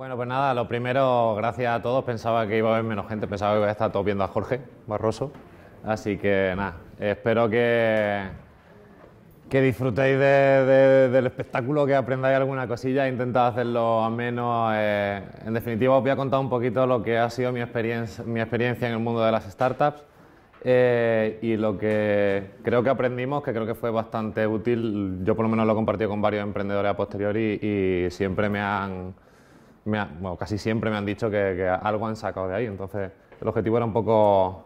Bueno, pues nada, lo primero, gracias a todos. Pensaba que iba a haber menos gente, pensaba que iba a estar todos viendo a Jorge Barroso. Así que nada, espero que, que disfrutéis del espectáculo, que aprendáis alguna cosilla, intentado hacerlo ameno. menos. Eh, en definitiva, os voy a contar un poquito lo que ha sido mi experiencia, mi experiencia en el mundo de las startups eh, y lo que creo que aprendimos, que creo que fue bastante útil. Yo por lo menos lo he compartido con varios emprendedores a posteriori y siempre me han casi siempre me han dicho que, algo han sacado de ahí. Entonces, el objetivo era un poco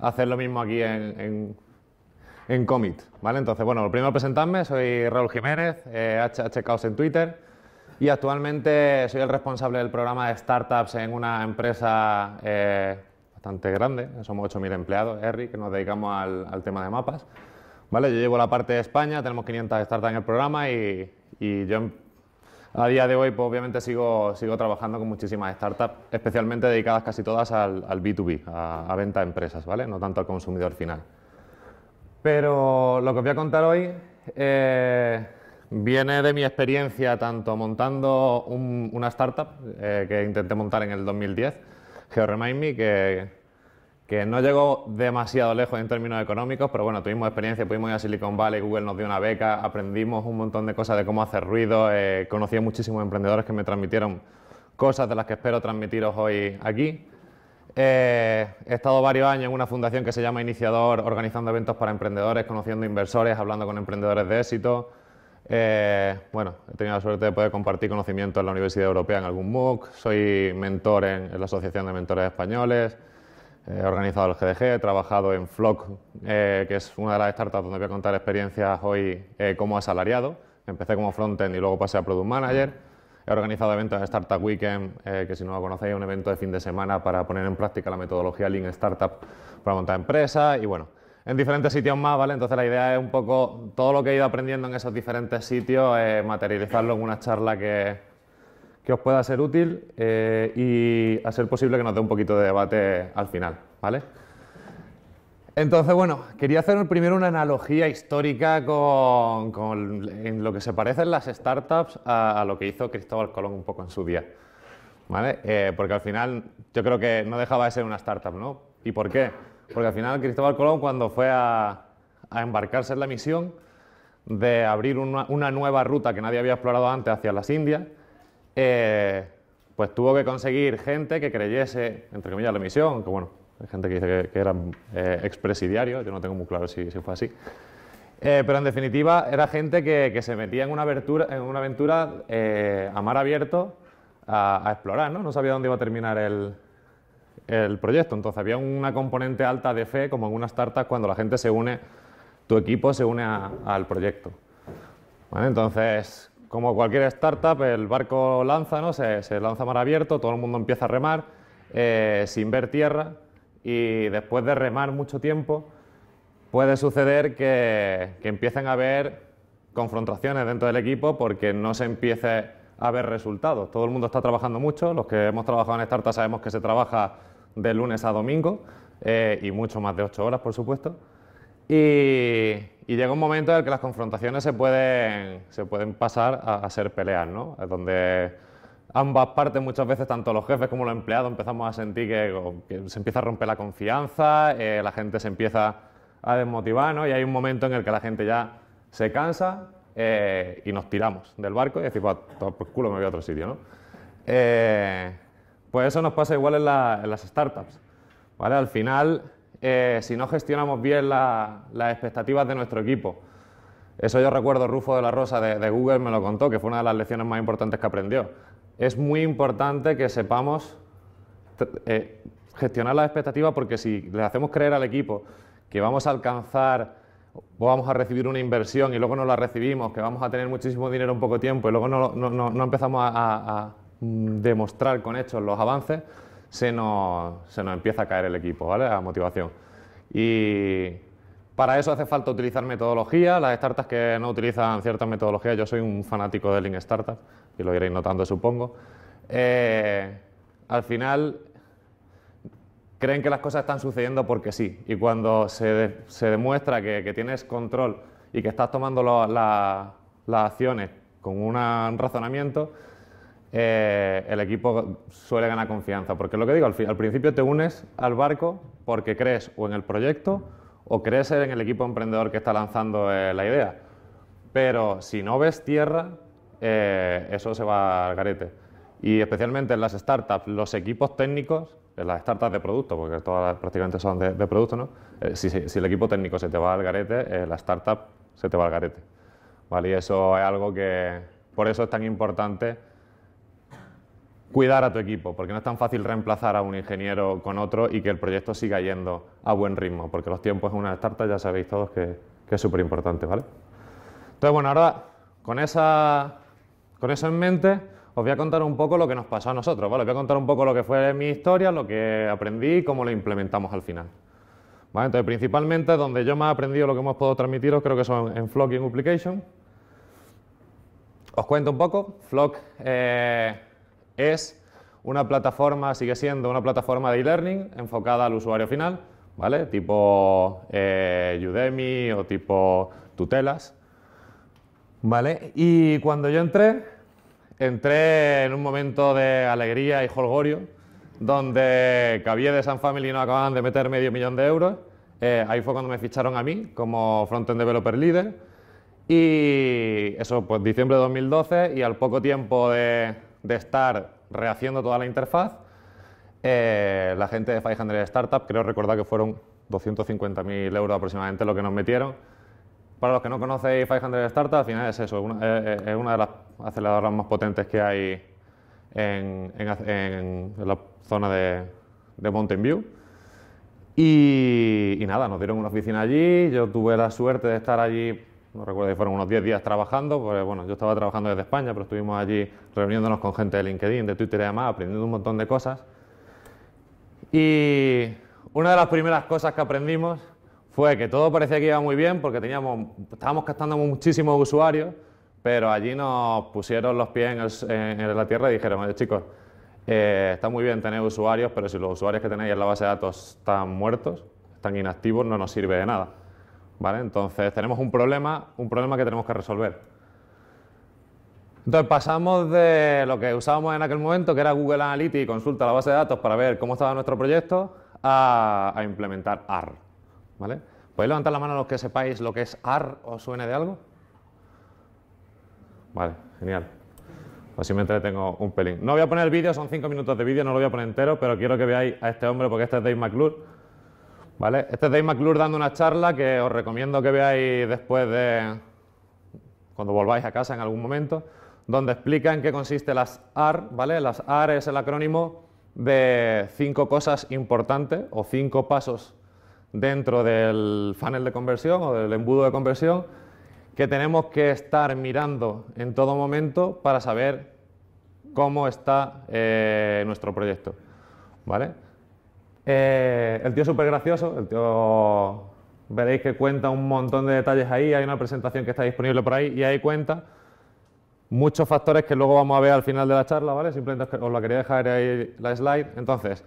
hacer lo mismo aquí en, en, Commit. ¿vale? Entonces, bueno, lo primero presentarme, soy Raúl Jiménez, eh, HHCaos en Twitter. Y actualmente soy el responsable del programa de startups en una empresa eh, bastante grande, somos 8.000 empleados, Erri, que nos dedicamos al, tema de mapas. ¿Vale? Yo llevo la parte de España, tenemos 500 startups en el programa y, y yo em- a día de hoy, pues obviamente sigo, sigo trabajando con muchísimas startups, especialmente dedicadas casi todas al, B2B, a, venta a empresas, ¿vale? No tanto al consumidor final. Pero lo que os voy a contar hoy eh, viene de mi experiencia tanto montando una startup eh, que intenté montar en el 2010, GeoRemindMe, que, que no llegó demasiado lejos en términos económicos, pero bueno, tuvimos experiencia, pudimos ir a Silicon Valley, Google nos dio una beca, aprendimos un montón de cosas de cómo hacer ruido, eh, conocí a muchísimos emprendedores que me transmitieron cosas de las que espero transmitiros hoy aquí. Eh, he estado varios años en una fundación que se llama Iniciador, organizando eventos para emprendedores, conociendo inversores, hablando con emprendedores de éxito. Eh, bueno, he tenido la suerte de poder compartir conocimiento en la Universidad Europea en algún MOOC, soy mentor en la Asociación de Mentores Españoles. He organizado el GDG, he trabajado en Flock, eh, que es una de las startups donde voy a contar experiencias hoy eh, como asalariado. Empecé como frontend y luego pasé a product manager. He organizado eventos de Startup Weekend, eh, que si no lo conocéis, es un evento de fin de semana para poner en práctica la metodología Lean Startup para montar empresas y bueno, en diferentes sitios más, ¿vale? Entonces la idea es un poco todo lo que he ido aprendiendo en esos diferentes sitios, eh, materializarlo en una charla que, que os pueda ser útil eh, y hacer posible que nos dé un poquito de debate al final, ¿vale? Entonces, bueno, quería hacer primero una analogía histórica con, en lo que se parecen las startups a, lo que hizo Cristóbal Colón un poco en su día, ¿vale? Eh, porque al final yo creo que no dejaba de ser una startup, ¿no? ¿Y por qué? Porque al final Cristóbal Colón cuando fue a, embarcarse en la misión de abrir una nueva ruta que nadie había explorado antes hacia las Indias, eh, pues tuvo que conseguir gente que creyese, entre comillas, la misión, que bueno, hay gente que dice que, eran eh, expresidiarios, yo no tengo muy claro si, si fue así. Eh, pero en definitiva era gente que, se metía en una, aventura, en una aventura a mar abierto a, explorar, ¿no? No sabía dónde iba a terminar el, proyecto. Entonces había una componente alta de fe, como en unas startup, cuando la gente se une, tu equipo se une al proyecto. Entonces, como cualquier startup, el barco lanza, ¿no? se, se lanza mar abierto, todo el mundo empieza a remar eh, sin ver tierra y después de remar mucho tiempo puede suceder que, empiecen a haber confrontaciones dentro del equipo porque no se empiece a ver resultados. Todo el mundo está trabajando mucho, los que hemos trabajado en startups sabemos que se trabaja de lunes a domingo eh, y mucho más de ocho horas, por supuesto. Y, y llega un momento en el que las confrontaciones se pueden, se pueden pasar a, ser peleas, ¿no? donde ambas partes, muchas veces, tanto los jefes como los empleados, empezamos a sentir que, se empieza a romper la confianza, eh, la gente se empieza a desmotivar, ¿no? Y hay un momento en el que la gente ya se cansa eh, y nos tiramos del barco y decimos, pues culo, me voy a otro sitio, ¿no? Eh, pues eso nos pasa igual en, las startups, ¿vale? Al final eh, si no gestionamos bien las expectativas de nuestro equipo. Eso yo recuerdo, Rufo de la Rosa de, Google me lo contó, que fue una de las lecciones más importantes que aprendió. Es muy importante que sepamos eh, gestionar las expectativas porque si le hacemos creer al equipo que vamos a alcanzar o vamos a recibir una inversión y luego no la recibimos, que vamos a tener muchísimo dinero en poco tiempo y luego no, empezamos a mm, demostrar con hechos los avances, se nos, empieza a caer el equipo, ¿vale? La motivación. Y para eso hace falta utilizar metodología. Las startups que no utilizan ciertas metodologías, yo soy un fanático de Lean Startup, y lo iréis notando, supongo. Eh, al final, creen que las cosas están sucediendo porque sí. Y cuando se, demuestra que, tienes control y que estás tomando las acciones con un razonamiento, eh, el equipo suele ganar confianza. Porque lo que digo, al, principio te unes al barco porque crees o en el proyecto o crees en el equipo emprendedor que está lanzando eh, la idea. Pero si no ves tierra, eh, eso se va al garete. Y especialmente en las startups, los equipos técnicos, en las startups de producto, porque todas prácticamente son de, producto, ¿no? Si, el equipo técnico se te va al garete, la startup se te va al garete. ¿Vale? Y eso es algo que, por eso es tan importante cuidar a tu equipo, porque no es tan fácil reemplazar a un ingeniero con otro y que el proyecto siga yendo a buen ritmo, porque los tiempos en una startup ya sabéis todos que, es súper importante, ¿vale? Entonces, bueno, ahora con, esa, con eso en mente, os voy a contar un poco lo que nos pasó a nosotros, ¿vale? Os voy a contar un poco lo que fue mi historia, lo que aprendí y cómo lo implementamos al final. ¿Vale? Entonces, principalmente donde yo más he aprendido lo que hemos podido transmitiros creo que son en Flock y en Application. Os cuento un poco. Flock... Eh, es una plataforma, sigue siendo una plataforma de e-learning enfocada al usuario final, ¿vale? Tipo eh, Udemy o tipo Tutelas, ¿vale? Y cuando yo entré, entré en un momento de alegría y jolgorio donde cabía de San Family no acababan de meter medio millón de euros. Eh, ahí fue cuando me ficharon a mí como Frontend Developer Leader. Y eso, pues diciembre de 2012 y al poco tiempo de, de estar rehaciendo toda la interfaz. Eh, la gente de 500 Startup, creo recordar que fueron 250.000 euros aproximadamente lo que nos metieron. Para los que no conocéis 500 Startup, al final es eso, eh, eh, es, una de las aceleradoras más potentes que hay en, la zona de, Mountain View. y, nada, nos dieron una oficina allí, yo tuve la suerte de estar allí no recuerdo si fueron unos 10 días trabajando, porque bueno, yo estaba trabajando desde España, pero estuvimos allí reuniéndonos con gente de LinkedIn, de Twitter y demás, aprendiendo un montón de cosas. Y una de las primeras cosas que aprendimos fue que todo parecía que iba muy bien porque teníamos, estábamos captando muchísimos usuarios, pero allí nos pusieron los pies en, la tierra y dijeron, Oye, chicos, eh, está muy bien tener usuarios, pero si los usuarios que tenéis en la base de datos están muertos, están inactivos, no nos sirve de nada. ¿vale? Entonces tenemos un problema, un problema que tenemos que resolver. Entonces pasamos de lo que usábamos en aquel momento, que era Google Analytics, y consulta la base de datos para ver cómo estaba nuestro proyecto, a, implementar AR. ¿Podéis levantar la mano los que sepáis lo que es AR o suene de algo? Vale, genial. Así pues tengo un pelín. No voy a poner el vídeo, son cinco minutos de vídeo, no lo voy a poner entero, pero quiero que veáis a este hombre porque este es Dave McClure este es Dave McClure dando una charla que os recomiendo que veáis después de cuando volváis a casa en algún momento, donde explica en qué consiste las AR, ¿vale? Las AR es el acrónimo de cinco cosas importantes o cinco pasos dentro del funnel de conversión o del embudo de conversión que tenemos que estar mirando en todo momento para saber cómo está eh, nuestro proyecto, ¿vale? Eh, el tío es súper gracioso, el tío veréis que cuenta un montón de detalles ahí, hay una presentación que está disponible por ahí y ahí cuenta muchos factores que luego vamos a ver al final de la charla, ¿vale? Simplemente os la quería dejar ahí la slide. Entonces,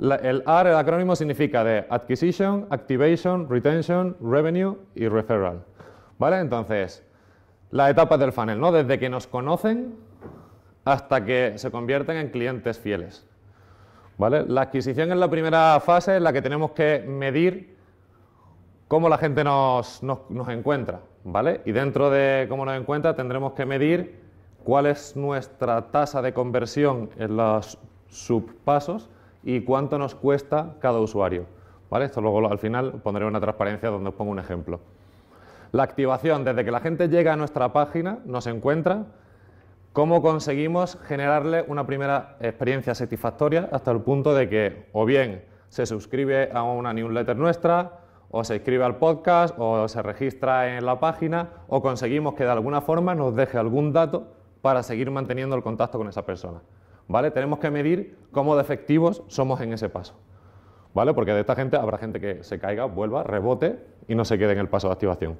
el AR, el acrónimo, significa de Acquisition, Activation, Retention, Revenue y Referral, ¿vale? Entonces, las etapas del funnel, ¿no? Desde que nos conocen hasta que se convierten en clientes fieles. La adquisición es la primera fase en la que tenemos que medir cómo la gente nos, encuentra, ¿vale? Y dentro de cómo nos encuentra tendremos que medir cuál es nuestra tasa de conversión en los subpasos y cuánto nos cuesta cada usuario. Esto luego al final pondré una transparencia donde os pongo un ejemplo. La activación, desde que la gente llega a nuestra página, nos encuentra, ¿Cómo conseguimos generarle una primera experiencia satisfactoria hasta el punto de que o bien se suscribe a una newsletter nuestra, o se escribe al podcast, o se registra en la página, o conseguimos que de alguna forma nos deje algún dato para seguir manteniendo el contacto con esa persona? ¿Vale? Tenemos que medir cómo defectivos somos en ese paso. ¿Vale? Porque de esta gente habrá gente que se caiga, vuelva, rebote y no se quede en el paso de activación.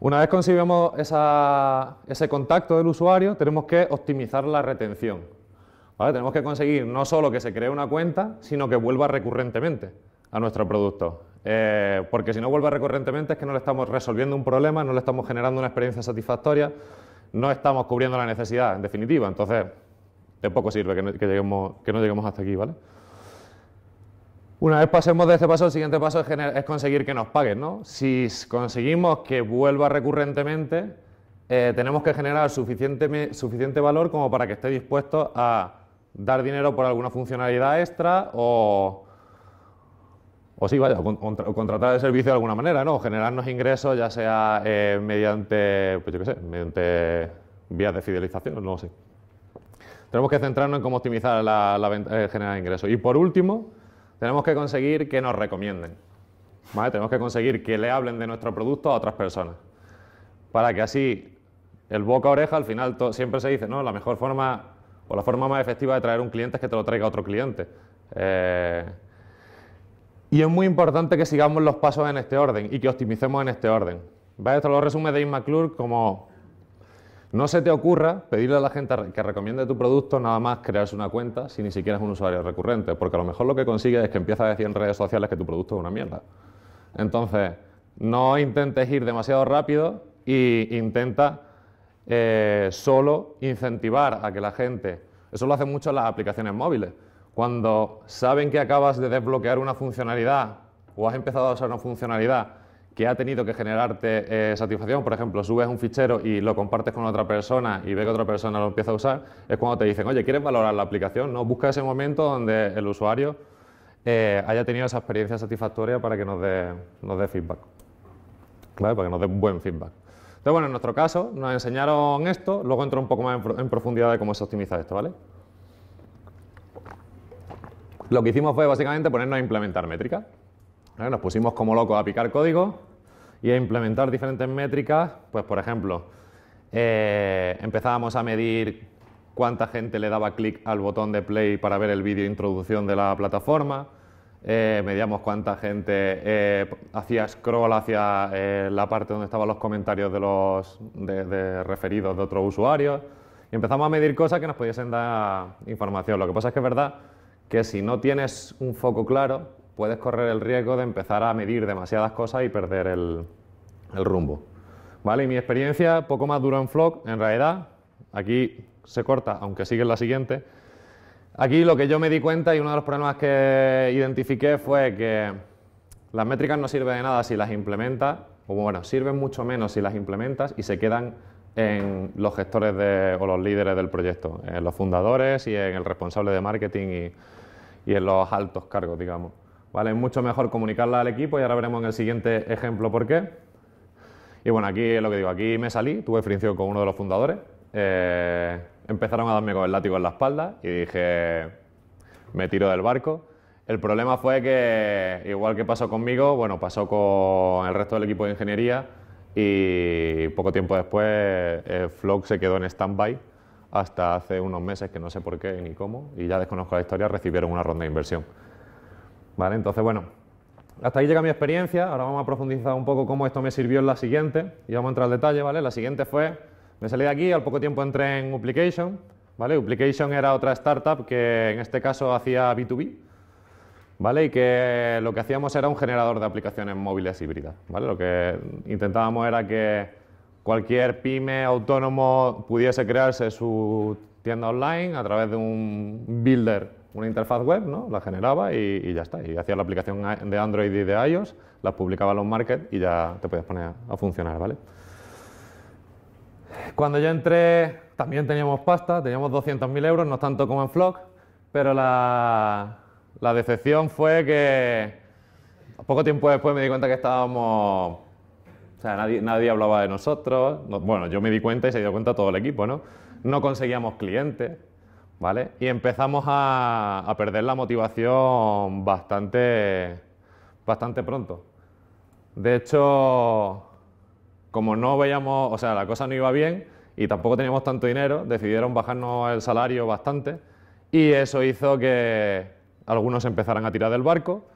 Una vez conseguimos ese contacto del usuario, tenemos que optimizar la retención. Tenemos que conseguir no solo que se cree una cuenta, sino que vuelva recurrentemente a nuestro producto. Eh, porque si no vuelve recurrentemente es que no le estamos resolviendo un problema, no le estamos generando una experiencia satisfactoria, no estamos cubriendo la necesidad, en definitiva. Entonces, de poco sirve que no, lleguemos, que no lleguemos hasta aquí, ¿vale? Una vez pasemos de este paso, el siguiente paso es, conseguir que nos paguen. ¿no? Si conseguimos que vuelva recurrentemente, eh, tenemos que generar suficiente, suficiente valor como para que esté dispuesto a dar dinero por alguna funcionalidad extra o, o sí, vaya, contratar el servicio de alguna manera, ¿no? O generarnos ingresos, ya sea eh, mediante, pues yo qué sé, mediante vías de fidelización, no sé. Tenemos que centrarnos en cómo optimizar la, la eh, generar ingresos. Y por último, tenemos que conseguir que nos recomienden. Tenemos que conseguir que le hablen de nuestro producto a otras personas. Para que así el boca a oreja, al final siempre se dice, ¿no? La mejor forma o la forma más efectiva de traer un cliente es que te lo traiga otro cliente. Eh, y es muy importante que sigamos los pasos en este orden y que optimicemos en este orden. ¿Vale? Esto lo resume Dave McClure como no se te ocurra pedirle a la gente que recomiende tu producto nada más crearse una cuenta si ni siquiera es un usuario recurrente, porque a lo mejor lo que consigues es que empiezas a decir en redes sociales que tu producto es una mierda. Entonces, no intentes ir demasiado rápido e intenta eh, solo incentivar a que la gente... Eso lo hacen mucho las aplicaciones móviles. Cuando saben que acabas de desbloquear una funcionalidad o has empezado a usar una funcionalidad que ha tenido que generarte eh, satisfacción, por ejemplo, subes un fichero y lo compartes con otra persona y ve que otra persona lo empieza a usar, es cuando te dicen, oye, ¿quieres valorar la aplicación? No, busca ese momento donde el usuario eh, haya tenido esa experiencia satisfactoria para que nos dé, feedback, ¿Vale? para que nos dé buen feedback. Entonces, bueno, en nuestro caso nos enseñaron esto, luego entro un poco más en, en profundidad de cómo se optimiza esto, ¿vale? Lo que hicimos fue básicamente ponernos a implementar métricas. Nos pusimos como locos a picar código y a implementar diferentes métricas. Pues, por ejemplo, eh, empezábamos a medir cuánta gente le daba clic al botón de play para ver el vídeo introducción de la plataforma. Eh, medíamos cuánta gente eh, hacía scroll hacia eh, la parte donde estaban los comentarios de los de referidos de otros usuarios y empezamos a medir cosas que nos pudiesen dar información. Lo que pasa es que es verdad que si no tienes un foco claro, puedes correr el riesgo de empezar a medir demasiadas cosas y perder el, rumbo. ¿Vale? Y mi experiencia poco más dura en Flock, en realidad, aquí se corta, aunque sigue en la siguiente. Aquí lo que yo me di cuenta y uno de los problemas que identifiqué fue que las métricas no sirven de nada si las implementas, o bueno, sirven mucho menos si las implementas y se quedan en los gestores de, o los líderes del proyecto, en los fundadores y en el responsable de marketing y en los altos cargos, digamos. ¿vale? Es mucho mejor comunicarla al equipo y ahora veremos en el siguiente ejemplo por qué. Y bueno, aquí es lo que digo, aquí me salí, tuve fricción con uno de los fundadores, eh, empezaron a darme con el látigo en la espalda y dije, me tiro del barco. El problema fue que, igual que pasó conmigo, bueno, pasó con el resto del equipo de ingeniería y poco tiempo después eh, Flock se quedó en stand-by hasta hace unos meses que no sé por qué ni cómo y ya desconozco la historia, recibieron una ronda de inversión. ¿Vale? Entonces, bueno, hasta ahí llega mi experiencia, ahora vamos a profundizar un poco cómo esto me sirvió en la siguiente y vamos a entrar al detalle, ¿vale? La siguiente fue, me salí de aquí, al poco tiempo entré en Uplication, ¿vale? Uplication era otra startup que en este caso hacía B2B, ¿vale? Y que lo que hacíamos era un generador de aplicaciones móviles híbridas, ¿vale? Lo que intentábamos era que cualquier pyme autónomo pudiese crearse su tienda online a través de un builder una interfaz web, ¿no? la generaba y, ya está. Y hacía la aplicación de Android y de iOS, la publicaba en los markets y ya te podías poner a funcionar. ¿vale? Cuando yo entré también teníamos pasta, teníamos 200.000 euros, no tanto como en Flock, pero la, decepción fue que poco tiempo después me di cuenta que estábamos... O sea, nadie, hablaba de nosotros. bueno, yo me di cuenta y se dio cuenta todo el equipo, ¿no? No conseguíamos clientes. Y empezamos a, perder la motivación bastante, bastante pronto. De hecho, como no veíamos, o sea, la cosa no iba bien y tampoco teníamos tanto dinero, decidieron bajarnos el salario bastante y eso hizo que algunos empezaran a tirar del barco,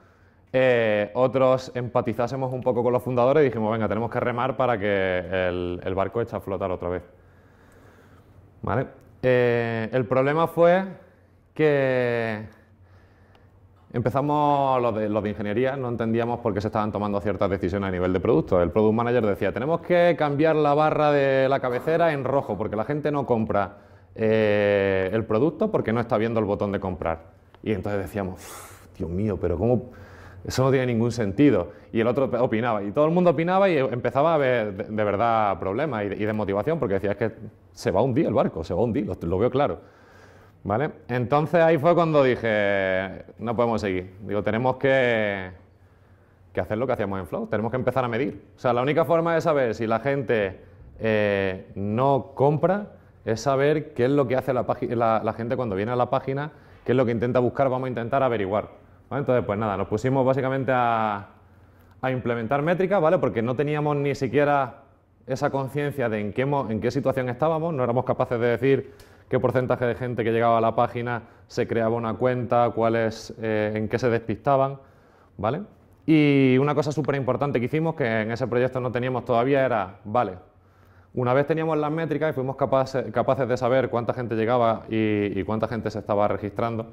eh, otros empatizásemos un poco con los fundadores y dijimos, venga, tenemos que remar para que el, el barco eche a flotar otra vez. ¿Vale? Eh, el problema fue que empezamos los de, ingeniería, no entendíamos por qué se estaban tomando ciertas decisiones a nivel de producto. El product manager decía, tenemos que cambiar la barra de la cabecera en rojo, porque la gente no compra eh, el producto porque no está viendo el botón de comprar. Y entonces decíamos, Dios mío, pero ¿cómo, eso no tiene ningún sentido. Y el otro opinaba. Y todo el mundo opinaba y empezaba a ver de, verdad problemas y, desmotivación porque decía, es que se va a hundir el barco, se va a hundir, lo, veo claro. ¿Vale? Entonces ahí fue cuando dije, no podemos seguir. Digo, tenemos que, hacer lo que hacíamos en Flow, tenemos que empezar a medir. O sea, la única forma de saber si la gente eh, no compra es saber qué es lo que hace la gente cuando viene a la página, qué es lo que intenta buscar, vamos a intentar averiguar. Entonces, pues nada, nos pusimos básicamente a, implementar métricas, ¿vale? Porque no teníamos ni siquiera esa conciencia de en qué, situación estábamos, no éramos capaces de decir qué porcentaje de gente que llegaba a la página se creaba una cuenta, cuáles, eh, en qué se despistaban, ¿vale? Y una cosa súper importante que hicimos, que en ese proyecto no teníamos todavía, era, vale, una vez teníamos las métricas y fuimos capaces, de saber cuánta gente llegaba y cuánta gente se estaba registrando,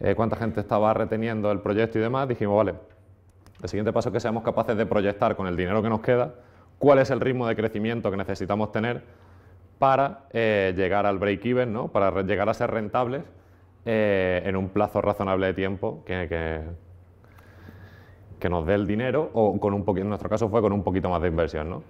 eh, cuánta gente estaba reteniendo el proyecto y demás, dijimos, vale, el siguiente paso es que seamos capaces de proyectar con el dinero que nos queda cuál es el ritmo de crecimiento que necesitamos tener para eh, llegar al break-even, ¿no? para llegar a ser rentables eh, en un plazo razonable de tiempo que, que, nos dé el dinero, o con un poquito, en nuestro caso fue con un poquito más de inversión. ¿no?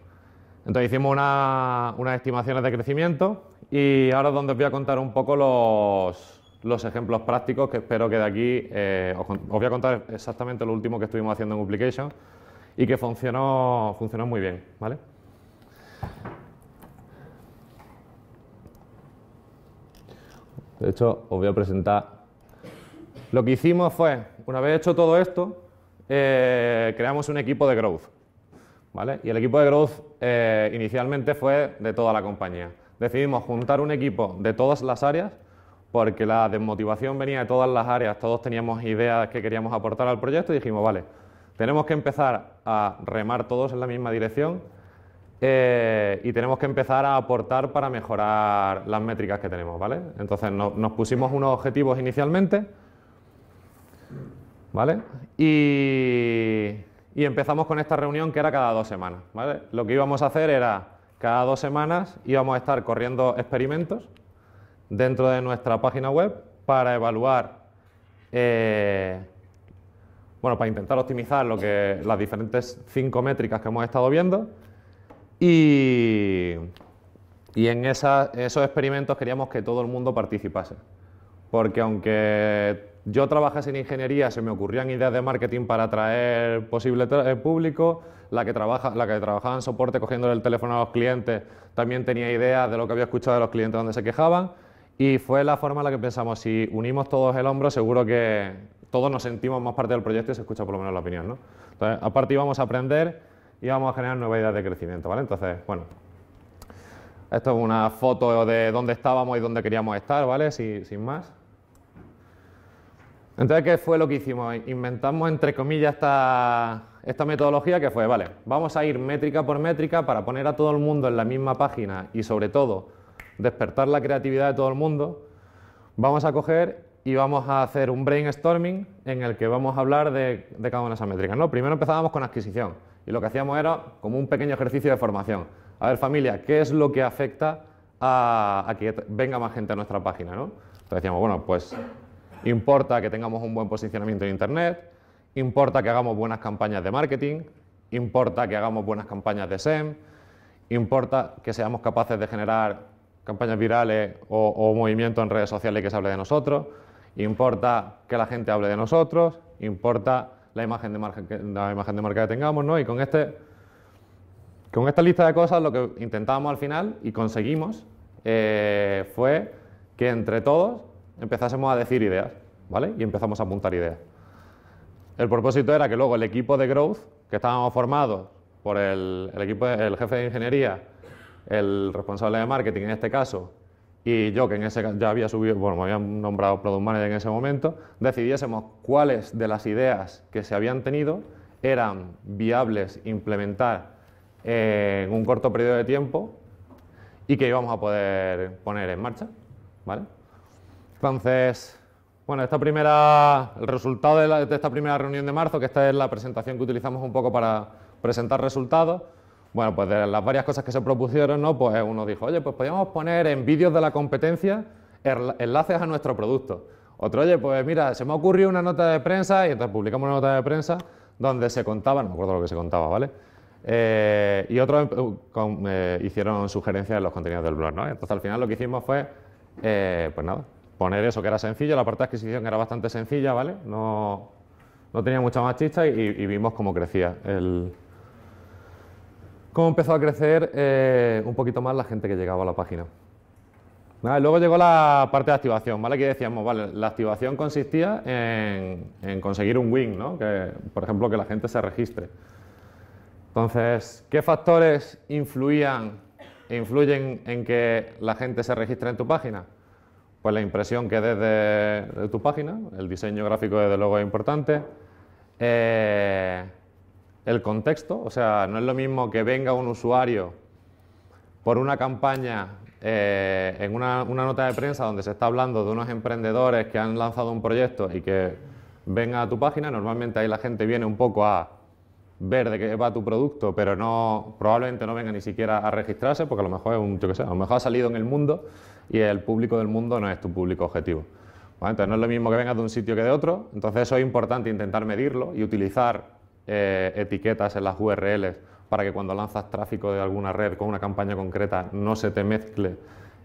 Entonces hicimos unas estimaciones de crecimiento y ahora es donde os voy a contar un poco los, los ejemplos prácticos que espero que de aquí eh, os, voy a contar exactamente lo último que estuvimos haciendo en Application y que funcionó, funcionó muy bien. ¿vale? De hecho, os voy a presentar. Lo que hicimos fue, una vez hecho todo esto, eh, creamos un equipo de growth. ¿vale? Y el equipo de growth eh, inicialmente fue de toda la compañía. Decidimos juntar un equipo de todas las áreas porque la desmotivación venía de todas las áreas, todos teníamos ideas que queríamos aportar al proyecto y dijimos, vale, tenemos que empezar a remar todos en la misma dirección eh, y tenemos que empezar a aportar para mejorar las métricas que tenemos, ¿vale? Entonces nos pusimos unos objetivos inicialmente, ¿vale? Y, empezamos con esta reunión que era cada dos semanas, Lo que íbamos a hacer era, cada dos semanas íbamos a estar corriendo experimentos, dentro de nuestra página web para evaluar, eh, bueno, para intentar optimizar lo que, las diferentes cinco métricas que hemos estado viendo. Y, y en esos experimentos queríamos que todo el mundo participase. Porque aunque yo trabajase en ingeniería, se me ocurrían ideas de marketing para atraer posible eh, público. La que, trabaja, la que trabajaba en soporte cogiendo el teléfono a los clientes también tenía ideas de lo que había escuchado de los clientes donde se quejaban. Y fue la forma en la que pensamos, si unimos todos el hombro, seguro que todos nos sentimos más parte del proyecto y se escucha por lo menos la opinión. ¿no? Entonces, aparte íbamos a aprender y vamos a generar nuevas ideas de crecimiento. ¿vale? Entonces, bueno, esto es una foto de dónde estábamos y dónde queríamos estar, ¿vale? sin más. Entonces, ¿qué fue lo que hicimos? Inventamos, entre comillas, esta, esta metodología que fue, vale, vamos a ir métrica por métrica para poner a todo el mundo en la misma página y sobre todo despertar la creatividad de todo el mundo, vamos a coger y vamos a hacer un brainstorming en el que vamos a hablar de, cada una de esas métricas. ¿no? Primero empezábamos con adquisición y lo que hacíamos era como un pequeño ejercicio de formación. A ver, familia, ¿qué es lo que afecta a, que venga más gente a nuestra página? ¿no? Entonces decíamos, bueno, pues importa que tengamos un buen posicionamiento en Internet, importa que hagamos buenas campañas de marketing, importa que hagamos buenas campañas de SEM, importa que seamos capaces de generar campañas virales o, movimiento movimientos en redes sociales que se hable de nosotros, importa que la gente hable de nosotros, importa la imagen de marca, la imagen de marca que tengamos, ¿no? Y con, este, con esta lista de cosas lo que intentábamos al final y conseguimos eh, fue que entre todos empezásemos a decir ideas, ¿vale? Y empezamos a apuntar ideas. El propósito era que luego el equipo de growth, que estábamos formados por el, equipo, el jefe de ingeniería, el responsable de marketing en este caso, y yo que en ese ya había subido, bueno, me habían nombrado product manager en ese momento, decidiésemos cuáles de las ideas que se habían tenido eran viables implementar en un corto periodo de tiempo y que íbamos a poder poner en marcha, ¿vale? Entonces, bueno, esta primera, el resultado de esta primera reunión de marzo, que esta es la presentación que utilizamos un poco para presentar resultados, bueno, pues de las varias cosas que se propusieron, ¿no? pues uno dijo, oye, pues podríamos poner en vídeos de la competencia enlaces a nuestro producto. Otro, oye, pues mira, se me ocurrió una nota de prensa y entonces publicamos una nota de prensa donde se contaba, no me acuerdo lo que se contaba, ¿vale? Eh, y otros eh, eh, hicieron sugerencias en los contenidos del blog, ¿no? Entonces al final lo que hicimos fue, pues nada, poner eso que era sencillo, la parte de adquisición era bastante sencilla, ¿vale? No, no tenía mucha más chicha y, y vimos cómo crecía el, cómo empezó a crecer eh, un poquito más la gente que llegaba a la página. luego llegó la parte de activación, ¿vale? Aquí decíamos, la activación consistía en, conseguir un win, Que, por ejemplo, que la gente se registre. Entonces, ¿qué factores influían e influyen en que la gente se registre en tu página? Pues la impresión que des de, tu página, el diseño gráfico desde luego es importante, eh, el contexto, o sea, no es lo mismo que venga un usuario por una campaña eh, en una, nota de prensa donde se está hablando de unos emprendedores que han lanzado un proyecto y que venga a tu página, normalmente ahí la gente viene un poco a ver de qué va tu producto, pero no, probablemente no venga ni siquiera a registrarse, porque a lo mejor es un, yo qué a lo mejor ha salido en el mundo y el público del mundo no es tu público objetivo. entonces no es lo mismo que vengas de un sitio que de otro, entonces eso es importante intentar medirlo y utilizar eh, etiquetas en las URLs para que cuando lanzas tráfico de alguna red con una campaña concreta no se te mezcle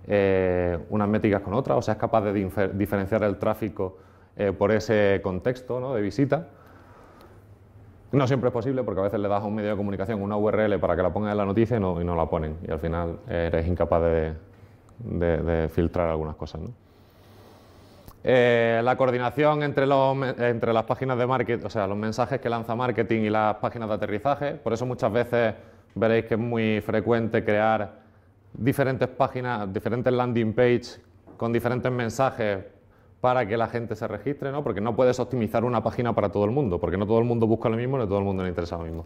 eh, unas métricas con otras, o seas capaz de diferenciar el tráfico eh, por ese contexto ¿no? de visita. No siempre es posible porque a veces le das a un medio de comunicación una URL para que la pongan en la noticia y no, la ponen. Y al final eres incapaz de, filtrar algunas cosas. Eh, la coordinación entre, los, entre las páginas de marketing, o sea, los mensajes que lanza marketing y las páginas de aterrizaje. Por eso muchas veces veréis que es muy frecuente crear diferentes páginas, diferentes landing pages con diferentes mensajes para que la gente se registre, ¿no? Porque no puedes optimizar una página para todo el mundo, porque no todo el mundo busca lo mismo, no todo el mundo le interesa lo mismo.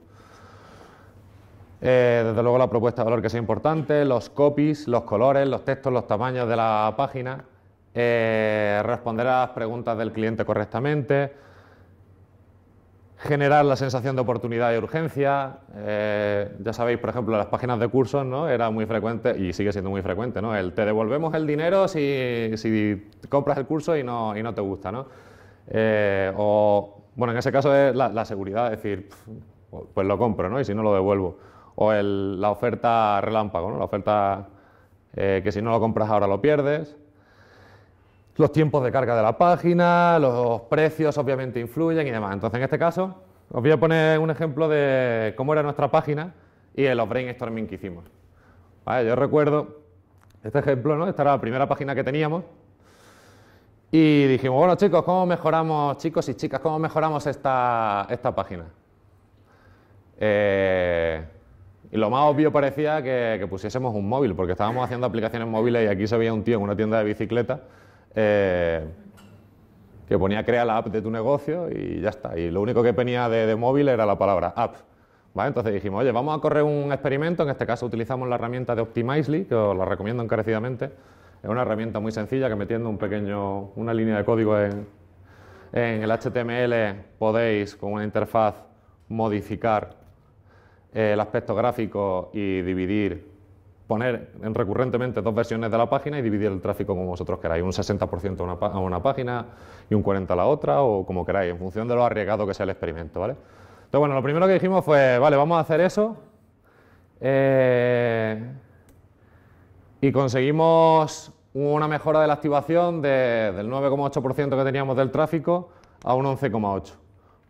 Eh, desde luego la propuesta de valor que sea importante, los copies, los colores, los textos, los tamaños de la página. Eh, responder a las preguntas del cliente correctamente, generar la sensación de oportunidad y urgencia. Eh, ya sabéis, por ejemplo, las páginas de cursos, ¿no? Era muy frecuente, y sigue siendo muy frecuente, ¿no? El te devolvemos el dinero si, compras el curso y no, te gusta, ¿no? Eh, o, bueno, en ese caso es la, seguridad, es decir, pues lo compro, ¿no? Y si no lo devuelvo. O la oferta relámpago, ¿no? La oferta que si no lo compras ahora lo pierdes. Los tiempos de carga de la página, los precios obviamente influyen y demás. Entonces, en este caso, os voy a poner un ejemplo de cómo era nuestra página y el los brainstorming que hicimos. yo recuerdo este ejemplo, ¿no? Esta era la primera página que teníamos. Y dijimos, bueno chicos, ¿cómo mejoramos, chicos y chicas, cómo mejoramos esta, página? Eh, y lo más obvio parecía que, pusiésemos un móvil, porque estábamos haciendo aplicaciones móviles y aquí se veía un tío en una tienda de bicicleta eh, que ponía crea la app de tu negocio y ya está. Y lo único que tenía de, de móvil era la palabra app. ¿Vale? Entonces dijimos, oye, vamos a correr un experimento, en este caso utilizamos la herramienta de Optimizely, que os la recomiendo encarecidamente. Es una herramienta muy sencilla que metiendo un pequeño, una línea de código en, en el HTML podéis con una interfaz modificar eh, el aspecto gráfico y dividir poner recurrentemente dos versiones de la página y dividir el tráfico como vosotros queráis, un 60% a una, página y un 40% a la otra, o como queráis, en función de lo arriesgado que sea el experimento, ¿vale? Entonces, bueno, lo primero que dijimos fue, vale, vamos a hacer eso, eh, y conseguimos una mejora de la activación del 9,8% que teníamos del tráfico a un 11,8%,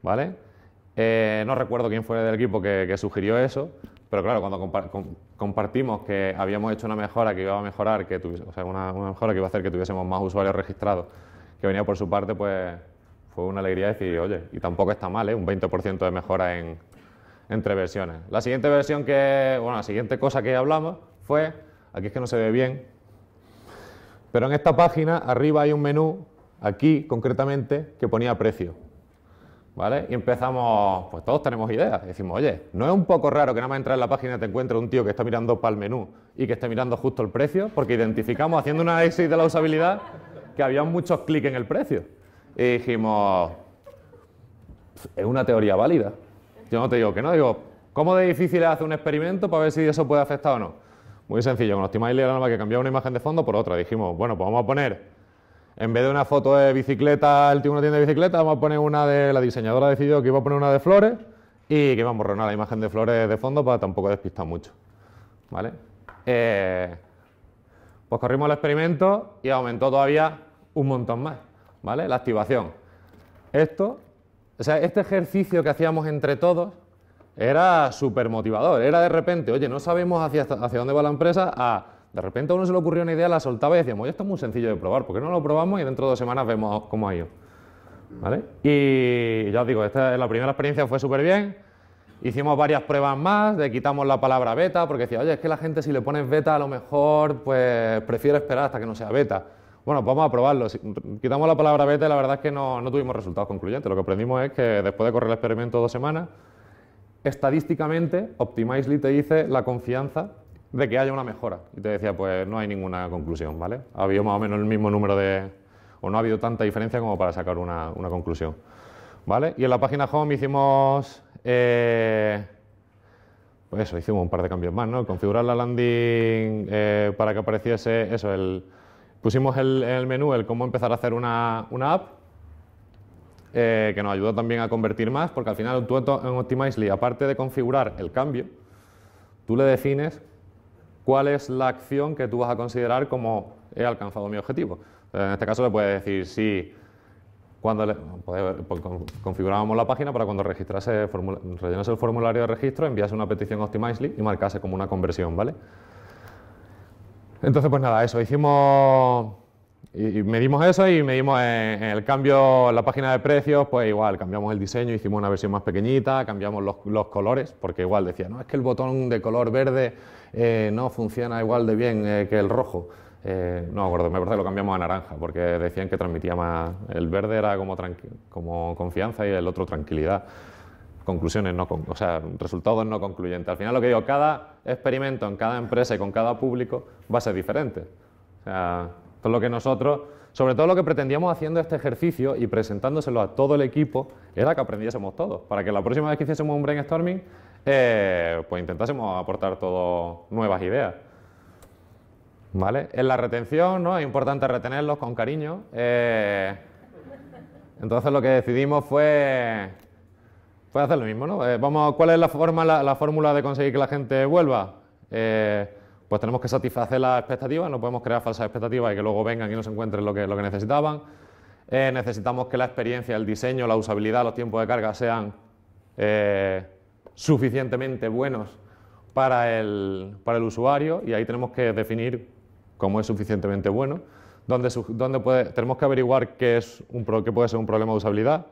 ¿vale? Eh, no recuerdo quién fue del equipo que, que sugirió eso, pero claro, cuando compartimos que habíamos hecho una mejora que iba a mejorar, que una, mejora que iba a hacer que tuviésemos más usuarios registrados, que venía por su parte, pues fue una alegría decir, oye, y tampoco está mal, ¿eh? un 20% de mejora entre versiones. La siguiente versión que, bueno, la siguiente cosa que hablamos fue, aquí es que no se ve bien, pero en esta página arriba hay un menú, aquí concretamente, que ponía precio. Y empezamos, pues todos tenemos ideas. Decimos, oye, ¿no es un poco raro que nada más entrar en la página te encuentre un tío que está mirando para el menú y que está mirando justo el precio? Porque identificamos, haciendo un análisis de la usabilidad, que había muchos clics en el precio. Y dijimos, es una teoría válida. Yo no te digo que no, digo, ¿cómo de difícil es hacer un experimento para ver si eso puede afectar o no? Muy sencillo, con Optimize era nada más que cambiar una imagen de fondo por otra. Dijimos, bueno, pues vamos a poner en vez de una foto de bicicleta, el tío no tiene de bicicleta, vamos a poner una de la diseñadora decidió que iba a poner una de flores y que iba a borrar la imagen de flores de fondo para tampoco despistar mucho. ¿Vale? Eh, pues corrimos el experimento y aumentó todavía un montón más, ¿vale? La activación. Esto, o sea, este ejercicio que hacíamos entre todos era súper motivador, era de repente, oye, no sabemos hacia, hacia dónde va la empresa, a de repente a uno se le ocurrió una idea, la soltaba y decíamos, esto es muy sencillo de probar, ¿por qué no lo probamos y dentro de dos semanas vemos cómo ha ido? Y ya os digo, esta, la primera experiencia fue súper bien. Hicimos varias pruebas más, le quitamos la palabra beta, porque decía, oye, es que la gente si le pones beta a lo mejor pues prefiere esperar hasta que no sea beta. Bueno, pues vamos a probarlo. quitamos la palabra beta y la verdad es que no, no tuvimos resultados concluyentes. Lo que aprendimos es que después de correr el experimento dos semanas, estadísticamente, Optimizely te dice la confianza de que haya una mejora. Y te decía, pues no hay ninguna conclusión, ¿vale? Ha habido más o menos el mismo número de... o no ha habido tanta diferencia como para sacar una, una conclusión, ¿vale? Y en la página home hicimos... Eh, pues eso, hicimos un par de cambios más, ¿no? Configurar la landing eh, para que apareciese eso, el... Pusimos en el, el, menú el cómo empezar a hacer una, una app, eh, que nos ayudó también a convertir más, porque al final tú en Optimizely, aparte de configurar el cambio, tú le defines cuál es la acción que tú vas a considerar como he alcanzado mi objetivo. Eh, en este caso le puedes decir si cuando pues, configurábamos la página para cuando registrase, el formulario de registro, enviase una petición Optimizely y marcase como una conversión, ¿vale? Entonces, pues nada, eso, hicimos y, medimos eso y medimos el cambio en la página de precios, pues igual, cambiamos el diseño, hicimos una versión más pequeñita, cambiamos los, los colores, porque igual decía, no, es que el botón de color verde eh, no funciona igual de bien eh, que el rojo. Eh, no, gordo, me parece que lo cambiamos a naranja, porque decían que transmitía más. El verde era como, como confianza y el otro tranquilidad. Conclusiones no, con o sea, resultados no concluyentes. Al final lo que digo, cada experimento en cada empresa y con cada público va a ser diferente. O sea, lo que nosotros, sobre todo lo que pretendíamos haciendo este ejercicio y presentándoselo a todo el equipo, era que aprendiésemos todos, para que la próxima vez que hiciésemos un brainstorming, eh, pues intentásemos aportar todo nuevas ideas. ¿Vale? En la retención, ¿no? Es importante retenerlos con cariño. Eh, entonces lo que decidimos fue, fue hacer lo mismo, ¿no? Eh, ¿Cuál es la, forma, la, fórmula de conseguir que la gente vuelva? pues tenemos que satisfacer las expectativas, no podemos crear falsas expectativas y que luego vengan y no se encuentren lo que, lo que necesitaban. Eh, necesitamos que la experiencia, el diseño, la usabilidad, los tiempos de carga sean eh, suficientemente buenos para el, usuario y ahí tenemos que definir cómo es suficientemente bueno, tenemos que averiguar qué, es un, qué puede ser un problema de usabilidad.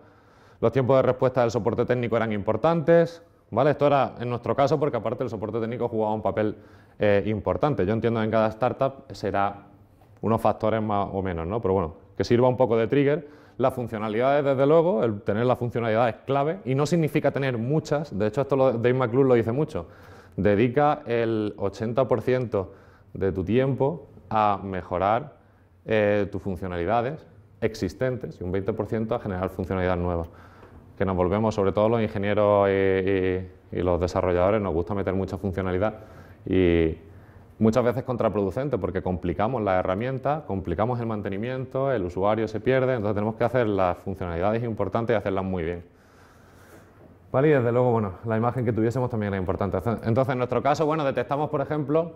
Los tiempos de respuesta del soporte técnico eran importantes, ¿Vale? Esto era en nuestro caso porque aparte el soporte técnico jugaba un papel eh, importante. Yo entiendo que en cada startup será unos factores más o menos, ¿no? Pero bueno, que sirva un poco de trigger. Las funcionalidades, desde luego, el tener las funcionalidades es clave y no significa tener muchas. De hecho, esto lo, Dave McClure lo dice mucho. Dedica el 80% de tu tiempo a mejorar eh, tus funcionalidades existentes y un 20% a generar funcionalidades nuevas que nos volvemos, sobre todo los ingenieros y, los desarrolladores, nos gusta meter mucha funcionalidad y muchas veces contraproducente porque complicamos la herramienta, complicamos el mantenimiento, el usuario se pierde, entonces tenemos que hacer las funcionalidades importantes y hacerlas muy bien. Vale, y desde luego, bueno, la imagen que tuviésemos también era importante. Entonces, en nuestro caso, bueno, detectamos, por ejemplo,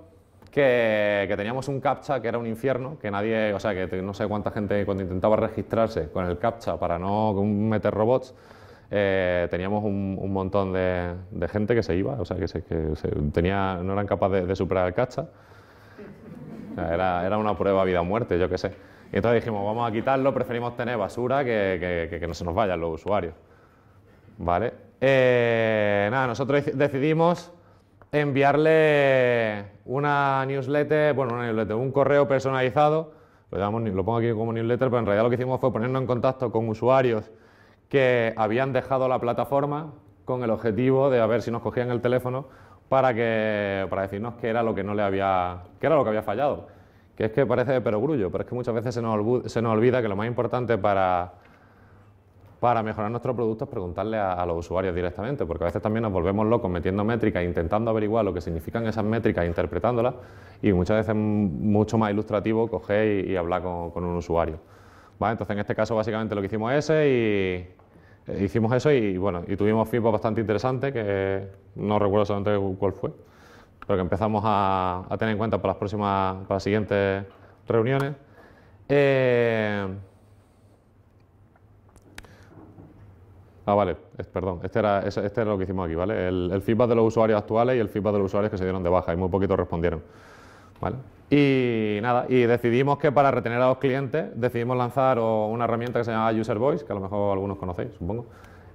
que, que, teníamos un captcha que era un infierno, que nadie, o sea, que no sé cuánta gente cuando intentaba registrarse con el captcha para no meter robots, eh, teníamos un, montón de, gente que se iba, o sea, que, se, tenía, no eran capaces de, superar el cacha. era, era, una prueba vida o muerte, yo qué sé. Y entonces dijimos, vamos a quitarlo, preferimos tener basura que, que, que no se nos vayan los usuarios. ¿Vale? Eh, nada, nosotros decidimos enviarle una newsletter, bueno, una newsletter, un correo personalizado, lo, lo pongo aquí como newsletter, pero en realidad lo que hicimos fue ponernos en contacto con usuarios que habían dejado la plataforma con el objetivo de a ver si nos cogían el teléfono para, que, para decirnos qué era lo que no le había, que era lo que había fallado. Que es que parece de perogrullo, pero es que muchas veces se nos, se nos olvida que lo más importante para, para mejorar nuestro producto es preguntarle a, los usuarios directamente, porque a veces también nos volvemos locos metiendo métricas, e intentando averiguar lo que significan esas métricas, e interpretándolas, y muchas veces es mucho más ilustrativo coger y, hablar con, un usuario. Entonces, en este caso, básicamente lo que hicimos es ese y, eh, hicimos eso y bueno, y tuvimos feedback bastante interesante, que no recuerdo exactamente cuál fue, pero que empezamos a, tener en cuenta para las próximas, para las siguientes reuniones. Eh, ah, vale, perdón, este era, este era lo que hicimos aquí, ¿vale? El, feedback de los usuarios actuales y el feedback de los usuarios que se dieron de baja, y muy poquito respondieron, ¿vale? Y nada, y decidimos que para retener a los clientes, decidimos lanzar una herramienta que se llama User Voice, que a lo mejor algunos conocéis, supongo,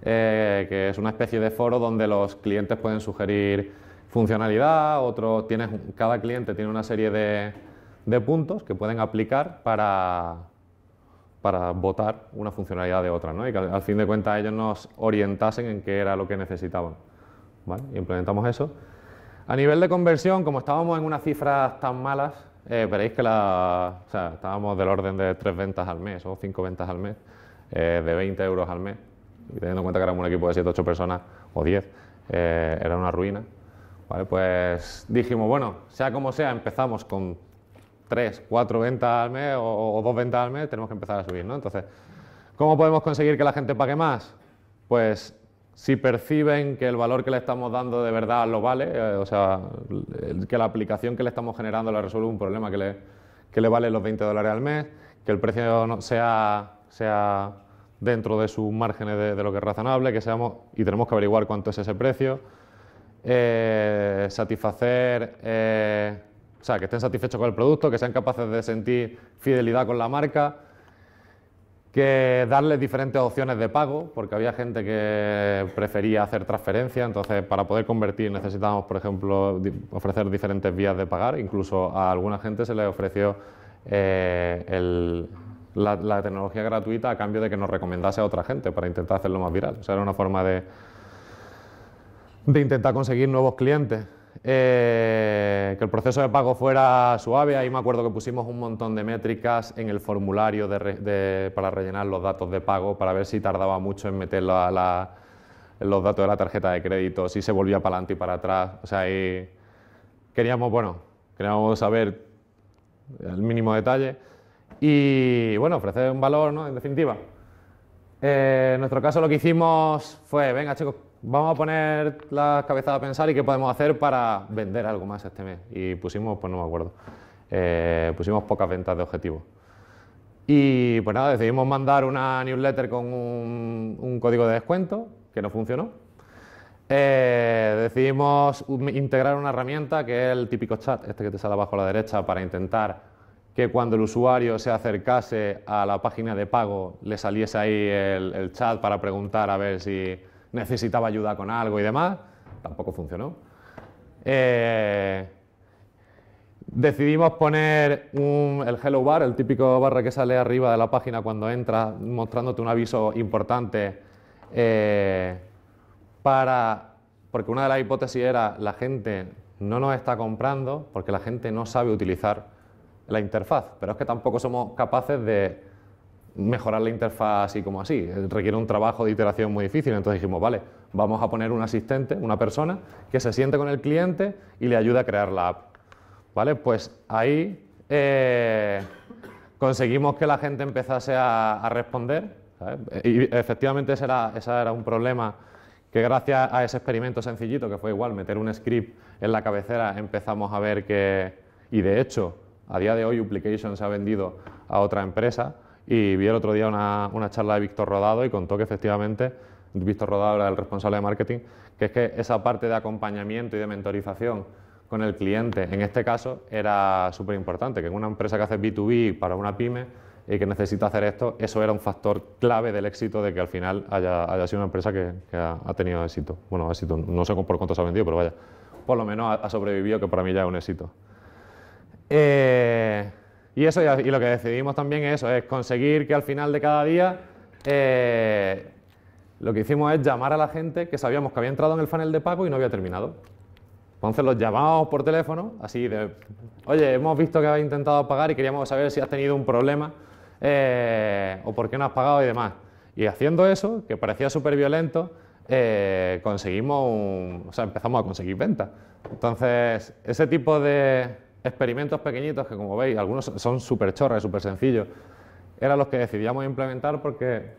eh, que es una especie de foro donde los clientes pueden sugerir funcionalidad, otro, tienes, cada cliente tiene una serie de, puntos que pueden aplicar para, para votar una funcionalidad de otra, ¿no? y que al, fin de cuentas ellos nos orientasen en qué era lo que necesitaban. ¿Vale? Implementamos eso a nivel de conversión, como estábamos en unas cifras tan malas, eh, veréis que la, o sea, estábamos del orden de tres ventas al mes o cinco ventas al mes, eh, de 20 euros al mes, y teniendo en cuenta que éramos un equipo de 7 8 personas o 10, eh, era una ruina. Vale, pues dijimos, bueno, sea como sea, empezamos con tres, cuatro ventas al mes o, o dos ventas al mes, tenemos que empezar a subir, ¿no? Entonces, ¿cómo podemos conseguir que la gente pague más? Pues si perciben que el valor que le estamos dando de verdad lo vale, eh, o sea, que la aplicación que le estamos generando le resuelve un problema que le, que vale los 20 dólares al mes, que el precio sea, dentro de sus márgenes de, lo que es razonable, que seamos, y tenemos que averiguar cuánto es ese precio, eh, satisfacer, eh, o sea, que estén satisfechos con el producto, que sean capaces de sentir fidelidad con la marca, que darles diferentes opciones de pago, porque había gente que prefería hacer transferencia, entonces para poder convertir necesitábamos, por ejemplo, ofrecer diferentes vías de pagar, incluso a alguna gente se le ofreció eh, la, la, tecnología gratuita a cambio de que nos recomendase a otra gente para intentar hacerlo más viral. O sea, era una forma de, de intentar conseguir nuevos clientes. Eh, que el proceso de pago fuera suave. Ahí me acuerdo que pusimos un montón de métricas en el formulario para rellenar los datos de pago para ver si tardaba mucho en meter los datos de la tarjeta de crédito, si se volvía para adelante y para atrás. O sea, ahí queríamos, bueno, queríamos saber el mínimo detalle y, bueno, ofrecer un valor, ¿no? En definitiva. Eh, en nuestro caso lo que hicimos fue, venga chicos, vamos a poner la cabeza a pensar y qué podemos hacer para vender algo más este mes. Y pusimos, pues no me acuerdo, eh, pusimos pocas ventas de objetivo. Y pues nada, decidimos mandar una newsletter con un, código de descuento, que no funcionó. Eh, decidimos integrar una herramienta que es el típico chat, este que te sale abajo a la derecha, para intentar que cuando el usuario se acercase a la página de pago le saliese ahí el chat para preguntar a ver si necesitaba ayuda con algo y demás, tampoco funcionó. Eh, decidimos poner el hello bar, el típico barra que sale arriba de la página cuando entras, mostrándote un aviso importante eh, para... Porque una de las hipótesis era la gente no nos está comprando porque la gente no sabe utilizar la interfaz, pero es que tampoco somos capaces de mejorar la interfaz así como así. Requiere un trabajo de iteración muy difícil. Entonces dijimos, vale, vamos a poner un asistente, una persona, que se siente con el cliente y le ayuda a crear la app. ¿Vale? Pues ahí eh, conseguimos que la gente empezase a, responder. Y efectivamente era, ese era un problema que gracias a ese experimento sencillito, que fue igual meter un script en la cabecera, empezamos a ver que, y de hecho, a día de hoy, Uplication se ha vendido a otra empresa, y vi el otro día una, charla de Víctor Rodado y contó que efectivamente, Víctor Rodado era el responsable de marketing, que es que esa parte de acompañamiento y de mentorización con el cliente, en este caso, era súper importante, que en una empresa que hace B2B para una pyme y que necesita hacer esto, eso era un factor clave del éxito de que al final haya, sido una empresa que, ha, tenido éxito. Bueno, éxito, no sé por cuánto se ha vendido, pero vaya, por lo menos ha, ha sobrevivido, que para mí ya es un éxito. Eh, y, eso, y lo que decidimos también es eso, es conseguir que al final de cada día eh, lo que hicimos es llamar a la gente que sabíamos que había entrado en el funnel de pago y no había terminado. Entonces los llamábamos por teléfono, así de, oye, hemos visto que has intentado pagar y queríamos saber si has tenido un problema eh, o por qué no has pagado y demás. Y haciendo eso, que parecía súper violento, eh, conseguimos, o sea, empezamos a conseguir ventas. Entonces, ese tipo de, experimentos pequeñitos que, como veis, algunos son súper chorres, súper sencillos, eran los que decidíamos implementar porque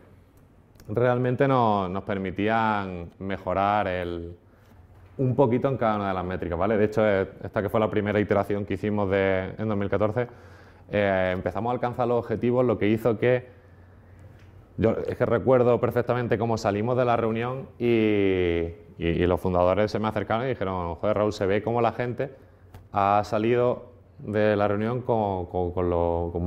realmente nos permitían mejorar el, un poquito en cada una de las métricas, ¿vale? De hecho, eh, esta que fue la primera iteración que hicimos en 2014, eh, empezamos a alcanzar los objetivos, lo que hizo que... Yo es que recuerdo perfectamente cómo salimos de la reunión y, y los fundadores se me acercaron y dijeron, joder, Raúl, se ve cómo la gente ha salido de la reunión con,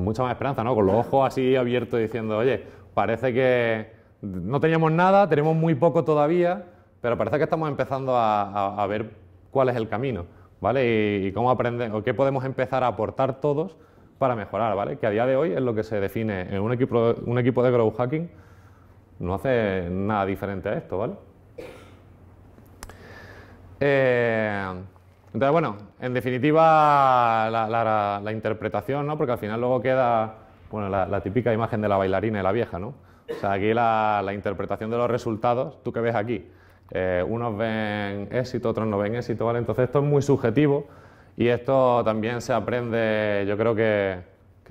mucha más esperanza, con los ojos así abiertos diciendo, oye, parece que no teníamos nada, tenemos muy poco todavía, pero parece que estamos empezando a, ver cuál es el camino, ¿vale? Y, cómo aprender, o qué podemos empezar a aportar todos para mejorar, ¿vale? Que a día de hoy es lo que se define en un equipo, de growth hacking, no hace nada diferente a esto, ¿vale? Eh, entonces, bueno, en definitiva, la, interpretación, ¿no? Porque al final luego queda, la, típica imagen de la bailarina y la vieja, ¿no? O sea, aquí la, interpretación de los resultados, tú que ves aquí, eh, unos ven éxito, otros no ven éxito, ¿vale? Entonces esto es muy subjetivo y esto también se aprende, yo creo que,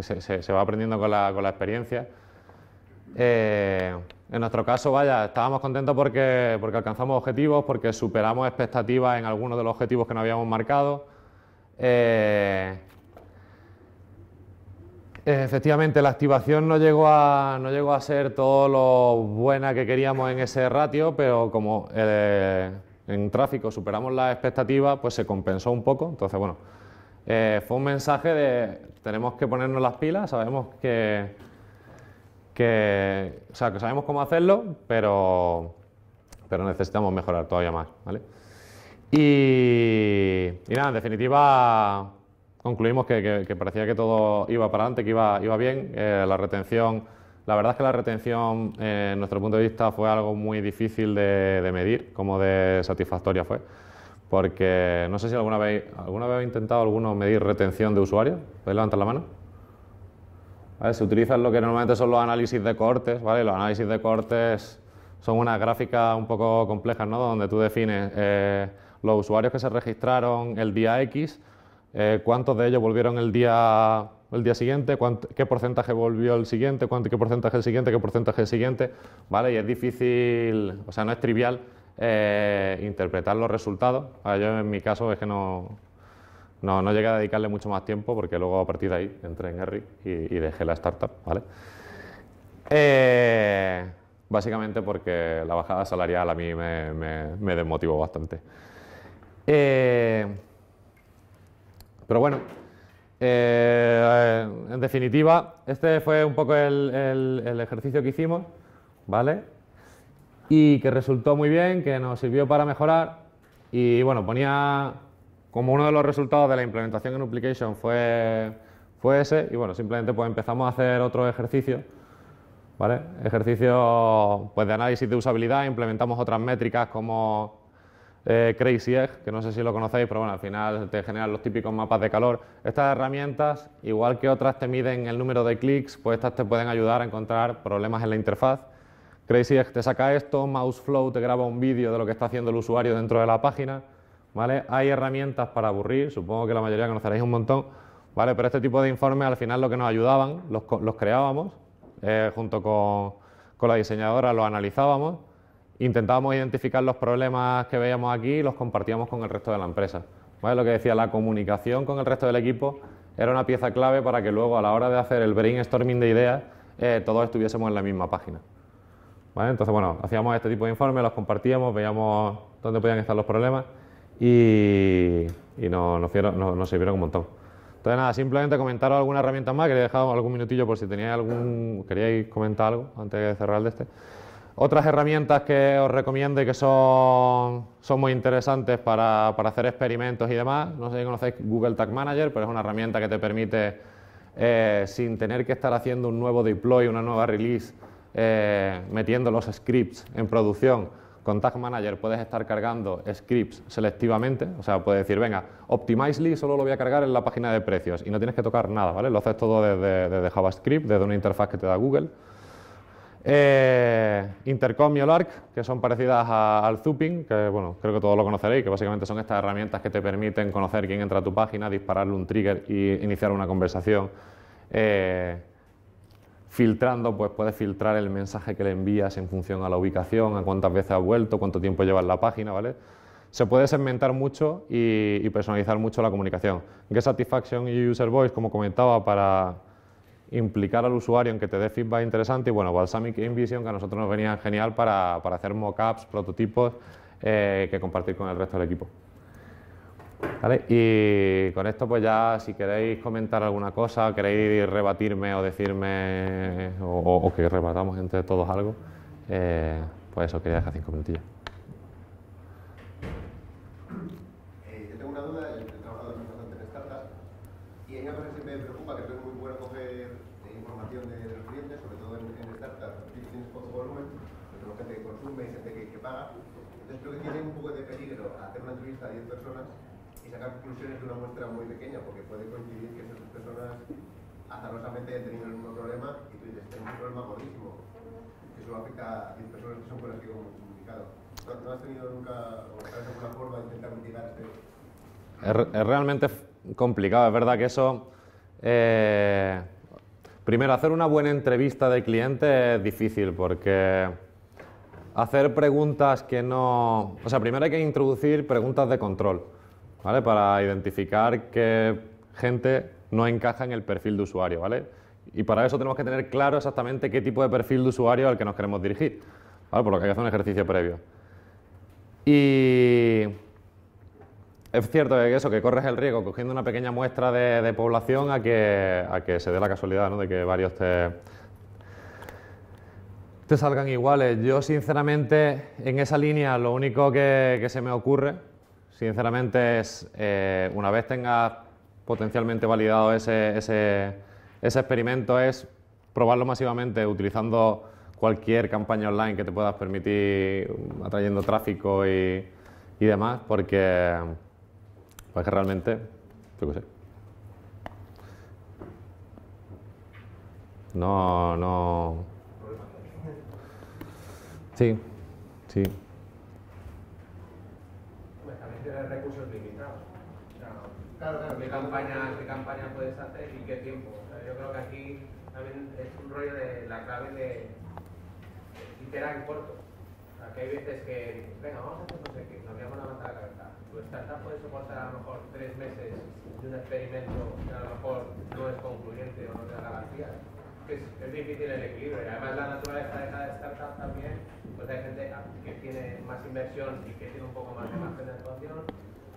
se, va aprendiendo con la, experiencia. Eh, en nuestro caso, vaya, estábamos contentos porque, porque alcanzamos objetivos, porque superamos expectativas en algunos de los objetivos que nos habíamos marcado. Eh, efectivamente, la activación no llegó, a, no llegó a ser todo lo buena que queríamos en ese ratio, pero como eh, en tráfico superamos las expectativas, pues se compensó un poco. Entonces, bueno, eh, fue un mensaje de tenemos que ponernos las pilas, sabemos que que, o sea, que sabemos cómo hacerlo, pero, pero necesitamos mejorar todavía más. ¿vale? Y, y, nada, en definitiva, concluimos que, parecía que todo iba para adelante, que iba, iba bien. Eh, la retención, la verdad es que la retención, eh, en nuestro punto de vista, fue algo muy difícil de, medir, como de satisfactoria fue. Porque no sé si alguna vez, alguna vez ha intentado alguno medir retención de usuarios. ¿Podéis levantar la mano? Se utilizan lo que normalmente son los análisis de cortes, ¿vale? Los análisis de cortes son unas gráficas un poco complejas, ¿no? Donde tú defines eh, los usuarios que se registraron el día X, eh, cuántos de ellos volvieron el día, el día siguiente, qué porcentaje volvió el siguiente, cuánto, qué porcentaje el siguiente, qué porcentaje el siguiente, ¿vale? Y es difícil, o sea, no es trivial eh, interpretar los resultados. Ah, yo en mi caso es que no, no, no llegué a dedicarle mucho más tiempo porque luego a partir de ahí entré en ERRI y, dejé la startup, ¿vale? Eh, básicamente porque la bajada salarial a mí me, desmotivó bastante. Eh, pero bueno, eh, en definitiva, este fue un poco el, el ejercicio que hicimos, ¿vale? Y que resultó muy bien, que nos sirvió para mejorar. Y bueno, ponía como uno de los resultados de la implementación en application fue, fue ese, y bueno, simplemente pues empezamos a hacer otro ejercicio. ¿vale? pues, de análisis de usabilidad, implementamos otras métricas como eh, Crazy Egg, que no sé si lo conocéis, pero bueno, al final te generan los típicos mapas de calor. Estas herramientas, igual que otras te miden el número de clics, pues estas te pueden ayudar a encontrar problemas en la interfaz. Crazy Egg te saca esto, Mouseflow te graba un vídeo de lo que está haciendo el usuario dentro de la página. Hay herramientas para aburrir, supongo que la mayoría conoceréis un montón, Pero este tipo de informes al final lo que nos ayudaban, los, creábamos eh, junto con, la diseñadora, los analizábamos, intentábamos identificar los problemas que veíamos aquí y los compartíamos con el resto de la empresa. Lo que decía, la comunicación con el resto del equipo era una pieza clave para que luego a la hora de hacer el brainstorming de ideas eh, todos estuviésemos en la misma página. Entonces, bueno, hacíamos este tipo de informes, los compartíamos, veíamos dónde podían estar los problemas y, y nos, sirvieron un montón. Entonces nada, simplemente comentaros alguna herramienta más, que le he dejado algún minutillo por si teníais algún, queríais comentar algo antes de cerrar el de este. Otras herramientas que os recomiendo y que son, son muy interesantes para, para, hacer experimentos y demás, no sé si conocéis Google Tag Manager, pero es una herramienta que te permite, eh, sin tener que estar haciendo un nuevo deploy, una nueva release, eh, metiendo los scripts en producción, con Tag Manager puedes estar cargando scripts selectivamente, o sea, puedes decir, venga, Optimizely solo lo voy a cargar en la página de precios y no tienes que tocar nada, ¿vale? Lo haces todo desde, JavaScript, desde una interfaz que te da Google. Eh, Intercom y Olark, que son parecidas al Zooping, que bueno, creo que todos lo conoceréis, que básicamente son estas herramientas que te permiten conocer quién entra a tu página, dispararle un trigger y iniciar una conversación. Eh, filtrando, pues puedes filtrar el mensaje que le envías en función a la ubicación, a cuántas veces ha vuelto, cuánto tiempo lleva en la página, ¿vale? Se puede segmentar mucho y, personalizar mucho la comunicación. Get Satisfaction y User Voice, como comentaba, para implicar al usuario en que te dé feedback interesante y bueno, Balsamic InVision que a nosotros nos venía genial para, hacer mockups, prototipos eh, que compartir con el resto del equipo. Y con esto pues ya si queréis comentar alguna cosa, queréis rebatirme o decirme o, que rebatamos entre todos algo, eh, pues eso quería dejar cinco minutillos. mucha he tenido el mismo problema y tú dices, tengo un problema gordísimo, que solo afecta a 10 personas que son con las que he comunicado. ¿No, has tenido nunca, o sabes alguna forma de intentar mitigar este...? Es, es realmente complicado, es verdad que eso... Eh, primero, hacer una buena entrevista de cliente es difícil porque hacer preguntas que no... O sea, primero hay que introducir preguntas de control, ¿vale? Para identificar qué gente no encaja en el perfil de usuario, ¿vale? Y para eso tenemos que tener claro exactamente qué tipo de perfil de usuario al que nos queremos dirigir, ¿vale? Por lo que hay que hacer un ejercicio previo. Y es cierto que eso, que corres el riesgo cogiendo una pequeña muestra de, población a que, se dé la casualidad, ¿no? De que varios te, te salgan iguales. Yo, sinceramente, en esa línea lo único que, se me ocurre, sinceramente, es eh, una vez tengas potencialmente validado ese, ese, ese experimento es probarlo masivamente utilizando cualquier campaña online que te puedas permitir, atrayendo tráfico y, demás, porque pues que realmente, yo qué sé, no, no, sí, sí. Pues también recursos Claro, claro. ¿Qué campaña, qué campaña puedes hacer y qué tiempo? yo creo que aquí también es un rollo de la clave de iterar en corto. Aquí hay veces que, venga, vamos a hacer no sé qué, nos damos la manta la cabeza. Tu pues startup puede soportar a lo mejor tres meses de un experimento que a lo mejor no es concluyente o no te da garantías. Es, es difícil el equilibrio además la naturaleza de cada startup también, pues hay gente que tiene más inversión y que tiene un poco más de margen de actuación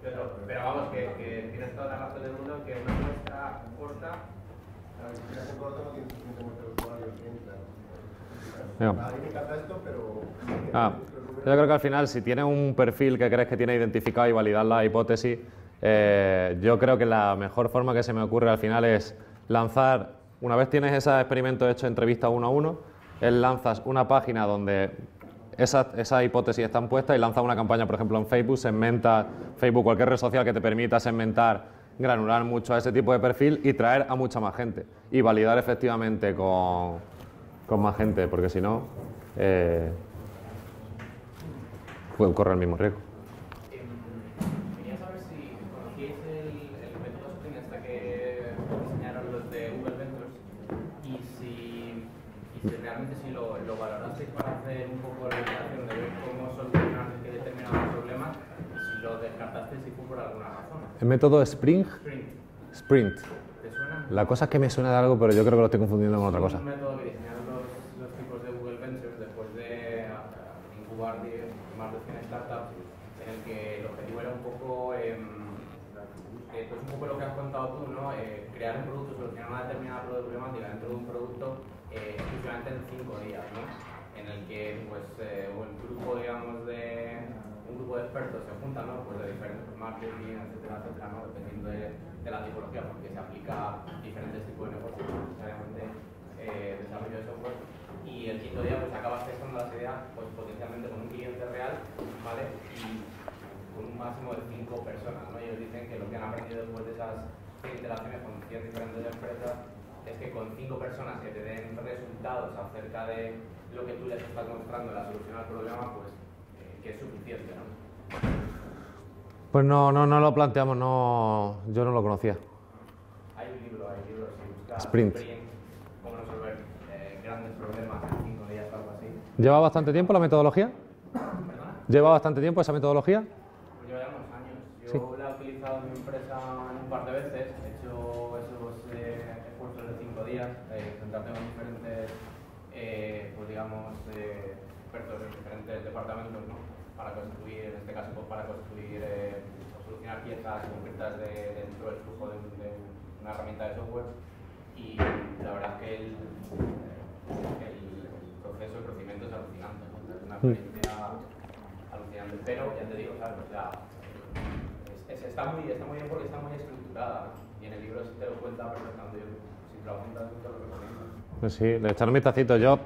pero, vamos, que, tienes toda la razón del mundo que una muestra corta. No. Ah, yo creo que al final, si tienes un perfil que crees que tiene identificado y validar la hipótesis, eh, yo creo que la mejor forma que se me ocurre al final es lanzar, una vez tienes ese experimento hecho entrevista uno a uno, él lanzas una página donde esa hipótesis están puestas y lanza una campaña, por ejemplo, en Facebook, segmenta Facebook, cualquier red social que te permita segmentar granular mucho a ese tipo de perfil y traer a mucha más gente y validar efectivamente con, más gente, porque si no, eh, pueden correr el mismo riesgo. El método Spring. Sprint. La cosa es que me suena de algo, pero yo creo que lo estoy confundiendo con otra cosa. interacciones con 100 diferentes empresas, es que con cinco personas que te den resultados acerca de lo que tú les estás mostrando, la solución al problema, pues eh, que es suficiente, ¿no? Pues no, no, no lo planteamos, no, yo no lo conocía. Hay un libro, hay un libro, si buscas Sprint. cómo resolver eh, grandes problemas en 5 días, algo así. ¿Lleva bastante tiempo la metodología? ¿Lleva bastante tiempo esa metodología? está muy, está muy bien porque está muy estructurada y en el libro sí te lo cuenta perfectamente. si te lo cuentas, pues te lo recomiendo. Pues sí, le un vistacito. Yo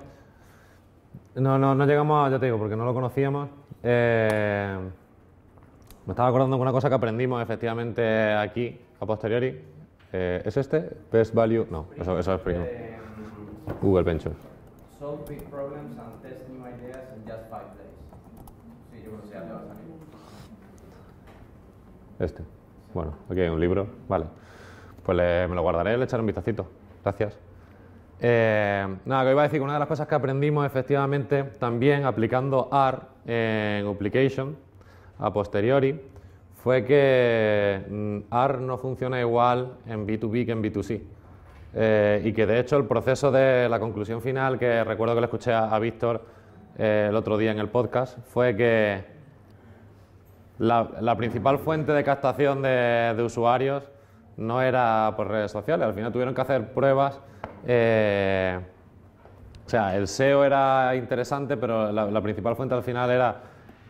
no, no, no llegamos a, ya te digo, porque no lo conocíamos. Eh, me estaba acordando de una cosa que aprendimos efectivamente aquí, a posteriori. Eh, ¿Es este? Best Value. No, eso, eso es primo. Eh, Google Venture. Solve big problems and Este. Bueno, aquí hay un libro, vale. Pues me lo guardaré, le echaré un vistacito. Gracias. Eh, nada, que iba a decir que una de las cosas que aprendimos efectivamente también aplicando AR en Application a posteriori fue que AR mm, no funciona igual en B2B que en B2C. Eh, y que de hecho el proceso de la conclusión final, que recuerdo que le escuché a, Víctor eh, el otro día en el podcast, fue que la, principal fuente de captación de, usuarios no era por redes sociales, al final tuvieron que hacer pruebas. Eh, o sea, el SEO era interesante, pero la, principal fuente al final era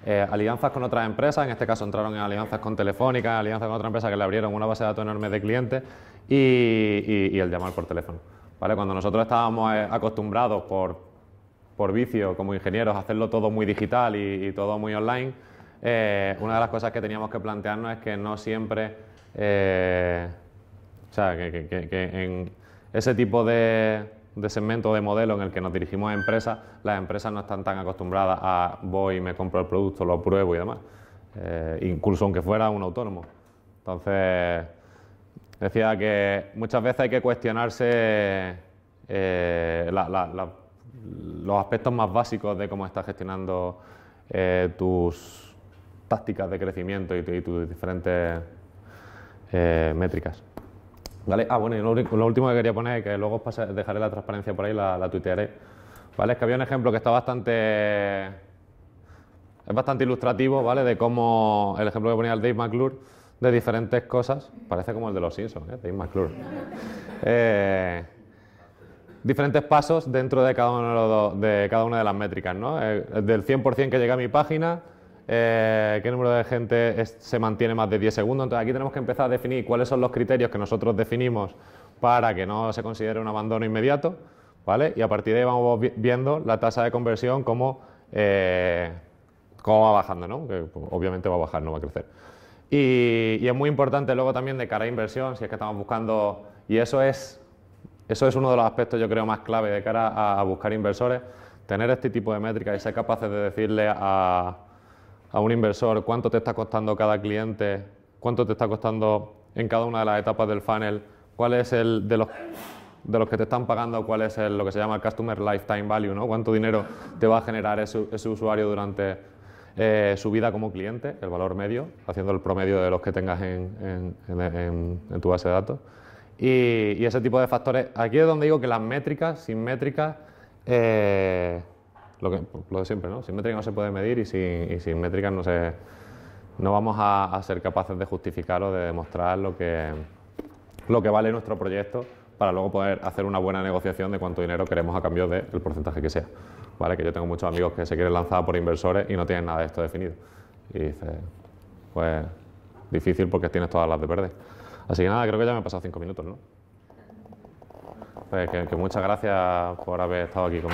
eh, alianzas con otras empresas, en este caso entraron en alianzas con Telefónica, alianzas con otra empresa que le abrieron una base de datos enorme de clientes y, el llamar por teléfono. Cuando nosotros estábamos eh, acostumbrados por, por vicio como ingenieros a hacerlo todo muy digital y todo muy online, eh, una de las cosas que teníamos que plantearnos es que no siempre, eh, o sea, que, en ese tipo de, segmento de modelo en el que nos dirigimos a empresas, las empresas no están tan acostumbradas a voy y me compro el producto, lo pruebo y demás, eh, incluso aunque fuera un autónomo. Entonces, decía que muchas veces hay que cuestionarse los aspectos más básicos de cómo estás gestionando tus tácticas de crecimiento y, tus diferentes eh, métricas. ¿Vale? Ah, bueno, lo, último que quería poner, que luego dejaré la transparencia por ahí, la, la tuitearé. ¿Vale? Es que había un ejemplo que está bastante. Es bastante ilustrativo, ¿vale? De cómo. El ejemplo que ponía el Dave McClure de diferentes cosas. Parece como el de los Simpsons, ¿eh? Dave McClure. Eh, diferentes pasos dentro de cada, de, cada una de las métricas, ¿no? Eh, del 100% que llega a mi página eh, qué número de gente se mantiene más de 10 segundos. Entonces aquí tenemos que empezar a definir cuáles son los criterios que nosotros definimos para que no se considere un abandono inmediato, ¿vale? Y a partir de ahí vamos viendo la tasa de conversión como, eh, cómo va bajando, ¿no? Pues, obviamente va a bajar, no va a crecer. Y, es muy importante luego también de cara a inversión, si es que estamos buscando, y eso es, eso es uno de los aspectos yo creo más clave de cara a buscar inversores, tener este tipo de métricas y ser capaces de decirle a, a un inversor cuánto te está costando cada cliente, cuánto te está costando en cada una de las etapas del funnel, cuál es el de los, de los que te están pagando, cuál es lo que se llama el Customer Lifetime Value, ¿no? cuánto dinero te va a generar ese, usuario durante eh, su vida como cliente, el valor medio, haciendo el promedio de los que tengas en, en, tu base de datos. Y, ese tipo de factores. Aquí es donde digo que las métricas, sin métricas, eh, lo, que, pues, de siempre, ¿no? Sin métrica no se puede medir y sin, y métricas no, no vamos a, ser capaces de justificar o de demostrar lo que, lo que vale nuestro proyecto para luego poder hacer una buena negociación de cuánto dinero queremos a cambio del porcentaje que sea. ¿Vale? Que yo tengo muchos amigos que se quieren lanzar por inversores y no tienen nada de esto definido. Y dice, pues difícil porque tienes todas las de verde Así que nada, creo que ya me he pasado cinco minutos, ¿no? Pues que, muchas gracias por haber estado aquí con